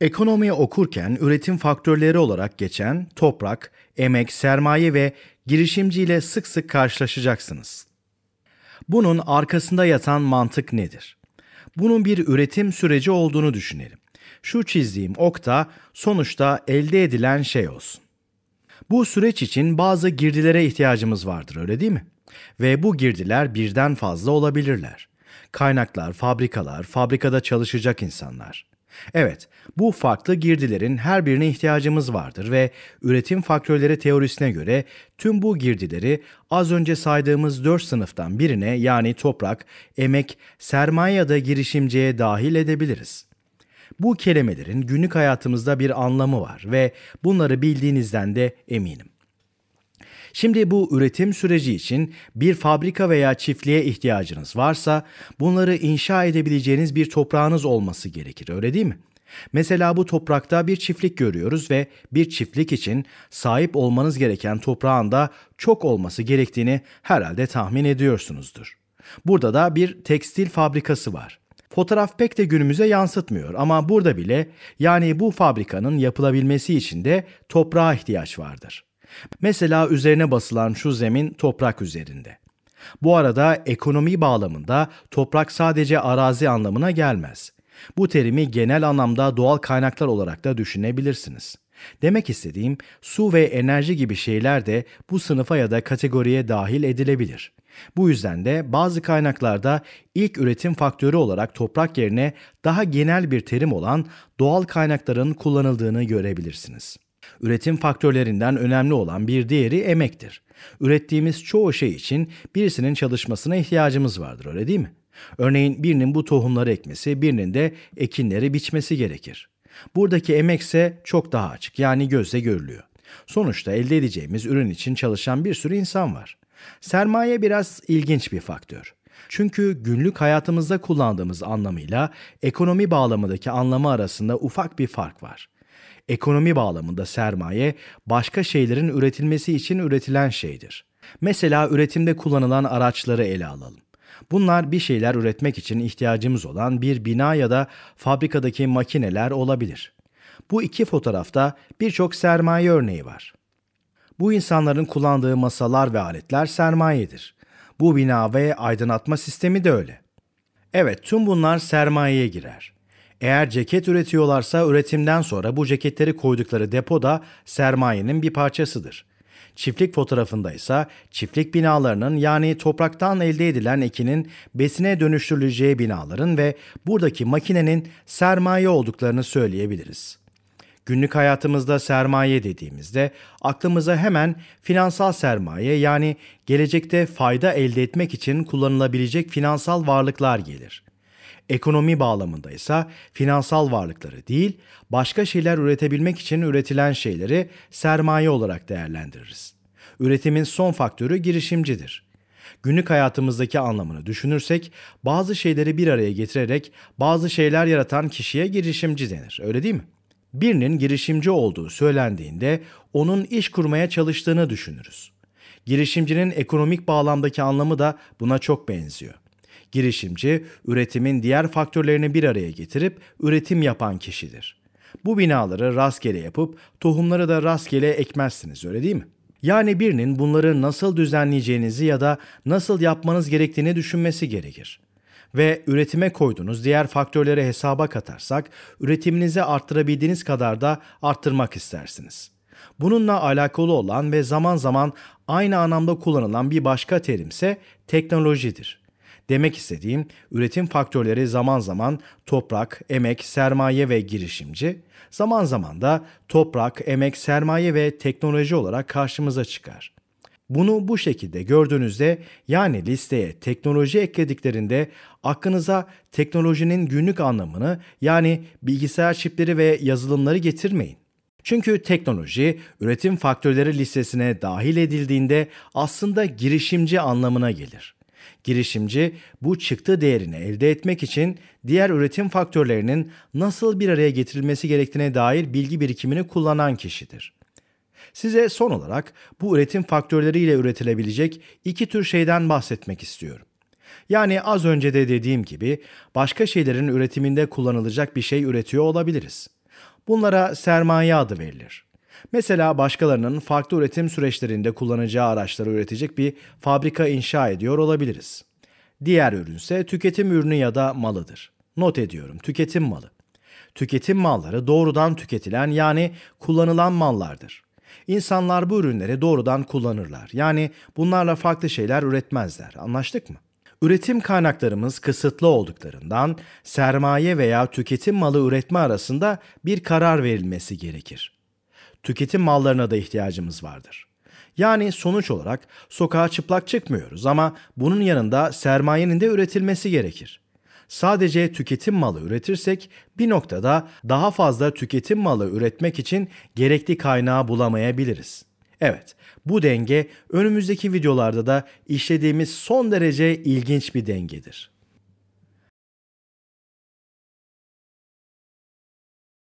Ekonomiyi okurken üretim faktörleri olarak geçen toprak, emek, sermaye ve girişimciyle sık sık karşılaşacaksınız. Bunun arkasında yatan mantık nedir? Bunun bir üretim süreci olduğunu düşünelim. Şu çizdiğim okta sonuçta elde edilen şey olsun. Bu süreç için bazı girdilere ihtiyacımız vardır öyle değil mi? Ve bu girdiler birden fazla olabilirler. Kaynaklar, fabrikalar, fabrikada çalışacak insanlar. Evet, bu farklı girdilerin her birine ihtiyacımız vardır ve üretim faktörleri teorisine göre tüm bu girdileri az önce saydığımız dört sınıftan birine yani toprak, emek, sermaye ya da girişimciye dahil edebiliriz. Bu kelimelerin günlük hayatımızda bir anlamı var ve bunları bildiğinizden de eminim. Şimdi bu üretim süreci için bir fabrika veya çiftliğe ihtiyacınız varsa bunları inşa edebileceğiniz bir toprağınız olması gerekir öyle değil mi? Mesela bu toprakta bir çiftlik görüyoruz ve bir çiftlik için sahip olmanız gereken toprağın da çok olması gerektiğini herhalde tahmin ediyorsunuzdur. Burada da bir tekstil fabrikası var. Fotoğraf pek de günümüze yansıtmıyor ama burada bile yani bu fabrikanın yapılabilmesi için de toprağa ihtiyaç vardır. Mesela üzerine basılan şu zemin toprak üzerinde. Bu arada ekonomi bağlamında toprak sadece arazi anlamına gelmez. Bu terimi genel anlamda doğal kaynaklar olarak da düşünebilirsiniz. Demek istediğim su ve enerji gibi şeyler de bu sınıfa ya da kategoriye dahil edilebilir. Bu yüzden de bazı kaynaklarda ilk üretim faktörü olarak toprak yerine daha genel bir terim olan doğal kaynakların kullanıldığını görebilirsiniz. Üretim faktörlerinden önemli olan bir diğeri emektir. Ürettiğimiz çoğu şey için birisinin çalışmasına ihtiyacımız vardır öyle değil mi? Örneğin birinin bu tohumları ekmesi, birinin de ekinleri biçmesi gerekir. Buradaki emekse çok daha açık yani gözle görülüyor. Sonuçta elde edeceğimiz ürün için çalışan bir sürü insan var. Sermaye biraz ilginç bir faktör. Çünkü günlük hayatımızda kullandığımız anlamıyla ekonomi bağlamındaki anlamı arasında ufak bir fark var. Ekonomi bağlamında sermaye başka şeylerin üretilmesi için üretilen şeydir. Mesela üretimde kullanılan araçları ele alalım. Bunlar bir şeyler üretmek için ihtiyacımız olan bir bina ya da fabrikadaki makineler olabilir. Bu iki fotoğrafta birçok sermaye örneği var. Bu insanların kullandığı masalar ve aletler sermayedir. Bu bina ve aydınlatma sistemi de öyle. Evet, tüm bunlar sermayeye girer. Eğer ceket üretiyorlarsa üretimden sonra bu ceketleri koydukları depoda sermayenin bir parçasıdır. Çiftlik fotoğrafında ise çiftlik binalarının yani topraktan elde edilen ekinin besine dönüştürüleceği binaların ve buradaki makinenin sermaye olduklarını söyleyebiliriz. Günlük hayatımızda sermaye dediğimizde aklımıza hemen finansal sermaye yani gelecekte fayda elde etmek için kullanılabilecek finansal varlıklar gelir. Ekonomi bağlamında ise finansal varlıkları değil, başka şeyler üretebilmek için üretilen şeyleri sermaye olarak değerlendiririz. Üretimin son faktörü girişimcidir. Günlük hayatımızdaki anlamını düşünürsek bazı şeyleri bir araya getirerek bazı şeyler yaratan kişiye girişimci denir. Öyle değil mi? Birinin girişimci olduğu söylendiğinde onun iş kurmaya çalıştığını düşünürüz. Girişimcinin ekonomik bağlamdaki anlamı da buna çok benziyor. Girişimci, üretimin diğer faktörlerini bir araya getirip üretim yapan kişidir. Bu binaları rastgele yapıp tohumları da rastgele ekmezsiniz öyle değil mi? Yani birinin bunları nasıl düzenleyeceğinizi ya da nasıl yapmanız gerektiğini düşünmesi gerekir. Ve üretime koyduğunuz diğer faktörleri hesaba katarsak üretiminizi arttırabildiğiniz kadar da arttırmak istersiniz. Bununla alakalı olan ve zaman zaman aynı anlamda kullanılan bir başka terimse teknolojidir. Demek istediğim üretim faktörleri zaman zaman toprak, emek, sermaye ve girişimci, zaman zaman da toprak, emek, sermaye ve teknoloji olarak karşımıza çıkar. Bunu bu şekilde gördüğünüzde yani listeye teknoloji eklediklerinde aklınıza teknolojinin günlük anlamını yani bilgisayar çipleri ve yazılımları getirmeyin. Çünkü teknoloji üretim faktörleri listesine dahil edildiğinde aslında girişimci anlamına gelir. Girişimci bu çıktı değerini elde etmek için diğer üretim faktörlerinin nasıl bir araya getirilmesi gerektiğine dair bilgi birikimini kullanan kişidir. Size son olarak bu üretim faktörleriyle üretilebilecek iki tür şeyden bahsetmek istiyorum. Yani az önce de dediğim gibi başka şeylerin üretiminde kullanılacak bir şey üretiyor olabiliriz. Bunlara sermaye adı verilir. Mesela başkalarının farklı üretim süreçlerinde kullanacağı araçları üretecek bir fabrika inşa ediyor olabiliriz. Diğer ürünse tüketim ürünü ya da malıdır. Not ediyorum tüketim malı. Tüketim malları doğrudan tüketilen yani kullanılan mallardır. İnsanlar bu ürünleri doğrudan kullanırlar. Yani bunlarla farklı şeyler üretmezler. Anlaştık mı? Üretim kaynaklarımız kısıtlı olduklarından sermaye veya tüketim malı üretme arasında bir karar verilmesi gerekir tüketim mallarına da ihtiyacımız vardır. Yani sonuç olarak sokağa çıplak çıkmıyoruz ama bunun yanında sermayenin de üretilmesi gerekir. Sadece tüketim malı üretirsek bir noktada daha fazla tüketim malı üretmek için gerekli kaynağı bulamayabiliriz. Evet, bu denge önümüzdeki videolarda da işlediğimiz son derece ilginç bir dengedir.